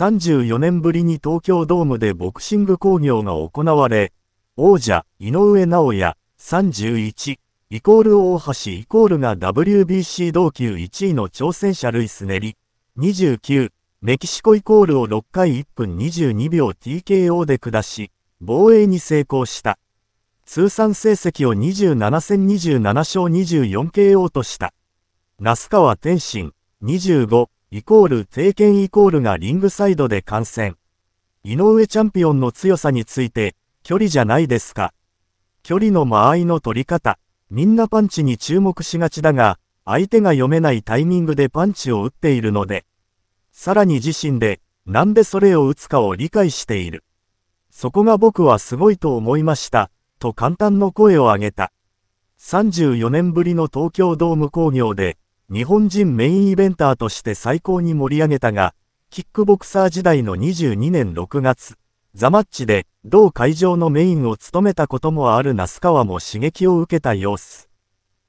34年ぶりに東京ドームでボクシング興行が行われ、王者、井上尚弥、31、イコール大橋イコールが WBC 同級1位の挑戦者ルイス・ネリ、29、メキシコイコールを6回1分22秒 TKO で下し、防衛に成功した。通算成績を27戦27勝 24KO とした。那須川天心、25、イコール、定見イコールがリングサイドで観戦。井上チャンピオンの強さについて、距離じゃないですか。距離の間合いの取り方。みんなパンチに注目しがちだが、相手が読めないタイミングでパンチを打っているので、さらに自身で、なんでそれを打つかを理解している。そこが僕はすごいと思いました、と簡単の声を上げた。34年ぶりの東京ドーム工業で、日本人メインイベンターとして最高に盛り上げたが、キックボクサー時代の22年6月、ザマッチで同会場のメインを務めたこともある那須川も刺激を受けた様子。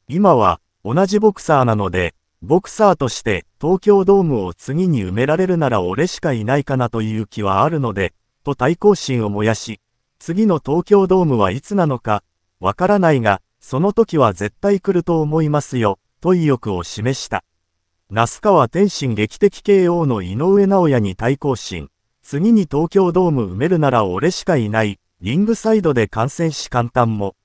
今は同じボクサーなので、ボクサーとして東京ドームを次に埋められるなら俺しかいないかなという気はあるので、と対抗心を燃やし、次の東京ドームはいつなのか、わからないが、その時は絶対来ると思いますよ。と意欲を示した。那須川天心劇的 KO の井上尚弥に対抗心、次に東京ドーム埋めるなら俺しかいない、リングサイドで観戦し簡単も、